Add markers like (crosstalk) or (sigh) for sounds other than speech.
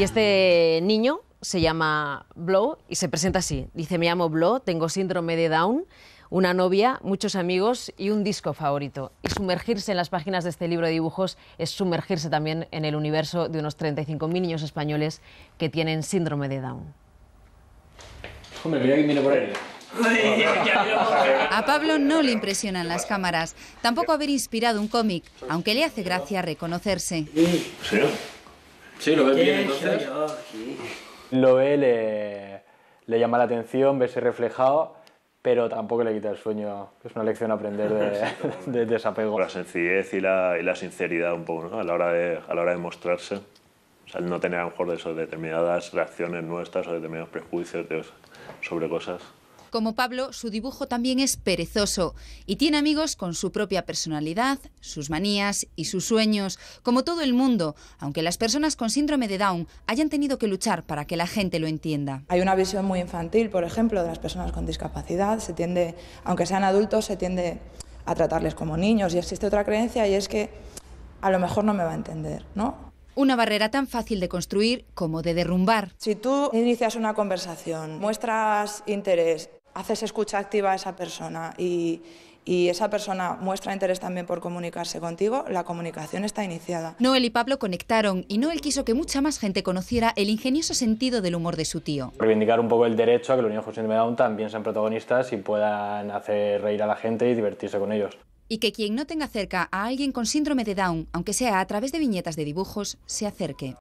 Y este niño se llama Blow y se presenta así. Dice, me llamo Blow, tengo síndrome de Down, una novia, muchos amigos y un disco favorito. Y sumergirse en las páginas de este libro de dibujos es sumergirse también en el universo de unos 35.000 niños españoles que tienen síndrome de Down. Hombre, mira que viene por ahí. A Pablo no le impresionan las cámaras, tampoco haber inspirado un cómic, aunque le hace gracia reconocerse. Sí, Sí, lo ve bien entonces. Lo ve, le, llama la atención, verse reflejado, pero tampoco le quita el sueño. Es una lección a aprender de, (laughs) (laughs) desapego. La sencillez y la, sinceridad un poco, A la hora de, a la hora de mostrarse. O sea, no tener a lo mejor determinadas reacciones nuestras o determinados prejuicios sobre cosas. Como Pablo, su dibujo también es perezoso y tiene amigos con su propia personalidad, sus manías y sus sueños, como todo el mundo, aunque las personas con síndrome de Down hayan tenido que luchar para que la gente lo entienda. Hay una visión muy infantil, por ejemplo, de las personas con discapacidad, se tiende, aunque sean adultos, se tiende a tratarles como niños y existe otra creencia y es que a lo mejor no me va a entender, ¿no? Una barrera tan fácil de construir como de derrumbar. Si tú inicias una conversación, muestras interés haces escucha activa a esa persona y, esa persona muestra interés también por comunicarse contigo, la comunicación está iniciada. Noel y Pablo conectaron y Noel quiso que mucha más gente conociera el ingenioso sentido del humor de su tío. Reivindicar un poco el derecho a que los niños con síndrome de Down también sean protagonistas y puedan hacer reír a la gente y divertirse con ellos. Y que quien no tenga cerca a alguien con síndrome de Down, aunque sea a través de viñetas de dibujos, se acerque.